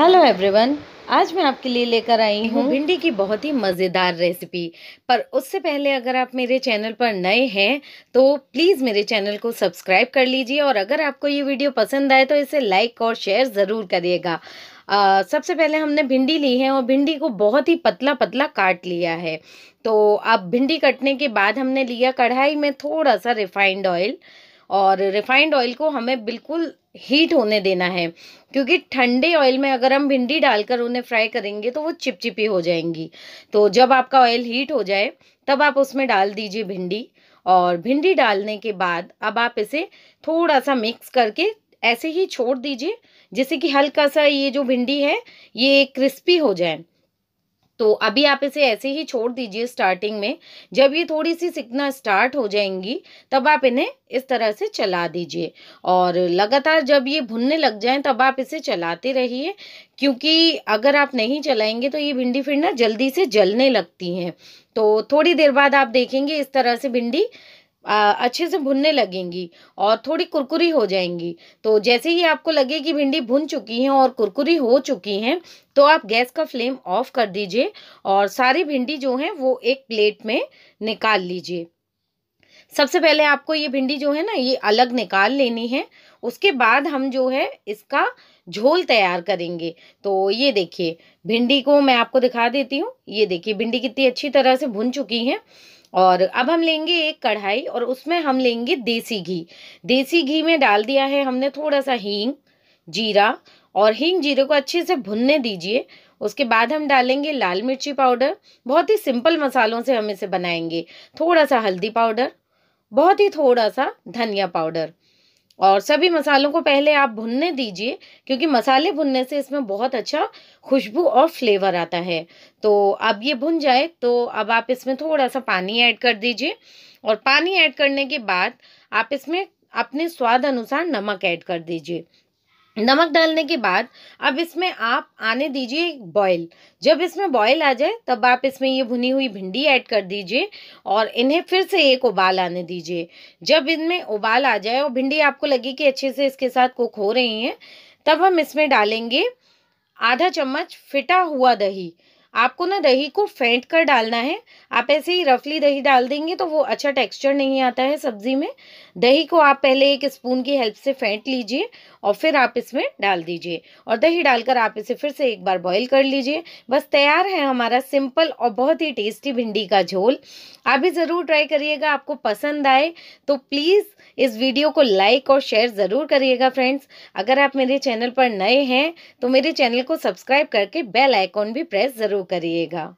Hello everyone आज मैं आपके लिए लेकर आई हूँ हम्म। भिंडी की बहुत ही मज़ेदार रेसिपी पर उससे पहले अगर आप मेरे चैनल पर नए हैं तो प्लीज़ मेरे चैनल को सब्सक्राइब कर लीजिए और अगर आपको ये वीडियो पसंद आए तो इसे लाइक और शेयर ज़रूर करिएगा सबसे पहले हमने भिंडी ली है और भिंडी को बहुत ही पतला पतला काट लिया है तो अब भिंडी कटने के बाद हमने लिया कढ़ाई में थोड़ा सा रिफाइंड ऑयल और रिफाइंड ऑयल को हमें बिल्कुल हीट होने देना है क्योंकि ठंडे ऑयल में अगर हम भिंडी डालकर उन्हें फ्राई करेंगे तो वो चिपचिपी हो जाएंगी तो जब आपका ऑयल हीट हो जाए तब आप उसमें डाल दीजिए भिंडी और भिंडी डालने के बाद अब आप इसे थोड़ा सा मिक्स करके ऐसे ही छोड़ दीजिए जैसे कि हल्का सा ये जो भिंडी है ये क्रिस्पी हो जाए तो अभी आप इसे ऐसे ही छोड़ दीजिए स्टार्टिंग में जब ये थोड़ी सी सिकना स्टार्ट हो जाएंगी तब आप इन्हें इस तरह से चला दीजिए और लगातार जब ये भुनने लग जाएं तब आप इसे चलाते रहिए क्योंकि अगर आप नहीं चलाएंगे तो ये भिंडी फिर ना जल्दी से जलने लगती हैं तो थोड़ी देर बाद आप देखेंगे इस तरह से भिंडी अच्छे से भुनने लगेंगी और थोड़ी कुरकुरी हो जाएंगी तो जैसे ही आपको लगे कि भिंडी भुन चुकी हैं और कुरकुरी हो चुकी हैं तो आप गैस का फ्लेम ऑफ कर दीजिए और सारी भिंडी जो है वो एक प्लेट में निकाल लीजिए सबसे पहले आपको ये भिंडी जो है ना ये अलग निकाल लेनी है उसके बाद हम जो है इसका झोल तैयार करेंगे तो ये देखिए भिंडी को मैं आपको दिखा देती हूँ ये देखिए भिंडी कितनी अच्छी तरह से भुन चुकी है और अब हम लेंगे एक कढ़ाई और उसमें हम लेंगे देसी घी देसी घी में डाल दिया है हमने थोड़ा सा हींग जीरा और हींग जीरे को अच्छे से भुनने दीजिए उसके बाद हम डालेंगे लाल मिर्ची पाउडर बहुत ही सिंपल मसालों से हम इसे बनाएंगे थोड़ा सा हल्दी पाउडर बहुत ही थोड़ा सा धनिया पाउडर और सभी मसालों को पहले आप भुनने दीजिए क्योंकि मसाले भुनने से इसमें बहुत अच्छा खुशबू और फ्लेवर आता है तो अब ये भुन जाए तो अब आप इसमें थोड़ा सा पानी ऐड कर दीजिए और पानी ऐड करने के बाद आप इसमें अपने स्वाद अनुसार नमक ऐड कर दीजिए नमक डालने के बाद अब इसमें आप आने दीजिए बॉयल जब इसमें बॉईल आ जाए तब आप इसमें ये भुनी हुई भिंडी ऐड कर दीजिए और इन्हें फिर से एक उबाल आने दीजिए जब इनमें उबाल आ जाए और भिंडी आपको लगी कि अच्छे से इसके साथ कुक हो रही हैं तब हम इसमें डालेंगे आधा चम्मच फिटा हुआ दही आपको ना दही को फेंट कर डालना है आप ऐसे ही रफली दही डाल देंगे तो वो अच्छा टेक्सचर नहीं आता है सब्ज़ी में दही को आप पहले एक स्पून की हेल्प से फेंट लीजिए और फिर आप इसमें डाल दीजिए और दही डालकर आप इसे फिर से एक बार बॉईल कर लीजिए बस तैयार है हमारा सिंपल और बहुत ही टेस्टी भिंडी का झोल आप भी ज़रूर ट्राई करिएगा आपको पसंद आए तो प्लीज़ इस वीडियो को लाइक और शेयर ज़रूर करिएगा फ्रेंड्स अगर आप मेरे चैनल पर नए हैं तो मेरे चैनल को सब्सक्राइब करके बेल आइकॉन भी प्रेस ज़रूर करिएगा